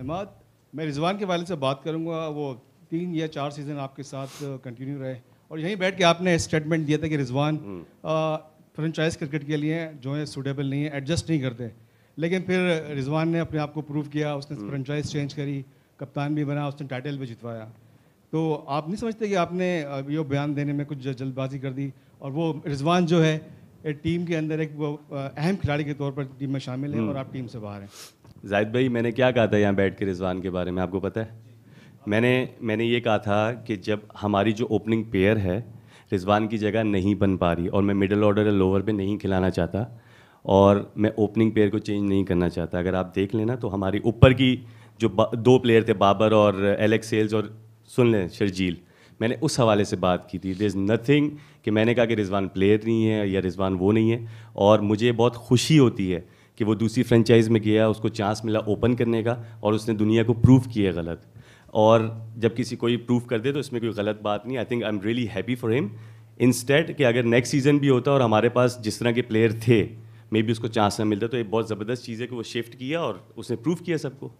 अहमद मैं रिजवान के वाले से बात करूँगा वो तीन या चार सीज़न आपके साथ कंटिन्यू uh, रहे और यहीं बैठ के आपने स्टेटमेंट दिया था कि Rizwan franchise hmm. Cricket uh, के लिए जो है सूटेबल नहीं है एडजस्ट नहीं करते लेकिन फिर रिजवान ने अपने आप को प्रूव किया उसने फ्रेंचाइज हम्म। चेंज करी कप्तान भी बना उसने टाइटल भी जितवाया तो आप नहीं समझते कि आपने uh, ये बयान देने में कुछ जल्दबाजी कर दी और वो रिजवान जो है टीम के अंदर एक अहम खिलाड़ी के तौर पर टीम में शामिल है हम्म। और आप टीम से बाहर हैं जाहिद भाई मैंने क्या कहा था यहाँ बैठ के रिजवान के बारे में आपको पता है मैंने मैंने ये कहा था कि जब हमारी जो ओपनिंग पेयर है रिजवान की जगह नहीं बन पा रही और मैं मिडल ऑर्डर या लोअर पे नहीं खिलाना चाहता और मैं ओपनिंग पेयर को चेंज नहीं करना चाहता अगर आप देख लेना तो हमारी ऊपर की जो दो प्लेयर थे बाबर और एलेक्स सेल्स और सुन लें शर्जील मैंने उस हवाले से बात की थी दर इज़ नथिंग कि मैंने कहा कि रिजवान प्लेयर नहीं है या रिजवान वो नहीं है और मुझे बहुत खुशी होती है कि वो दूसरी फ्रेंचाइज में गया उसको चांस मिला ओपन करने का और उसने दुनिया को प्रूव किया गलत और जब किसी कोई प्रूव कर दे तो इसमें कोई गलत बात नहीं I think I am really happy for him instead कि अगर नेक्स्ट सीज़न भी होता और हमारे पास जिस तरह के प्लेयर थे मे बी उसको चांस ना मिलता तो ये बहुत ज़बरदस्त चीज़ है कि वो शिफ्ट किया और उसने प्रूव किया सबको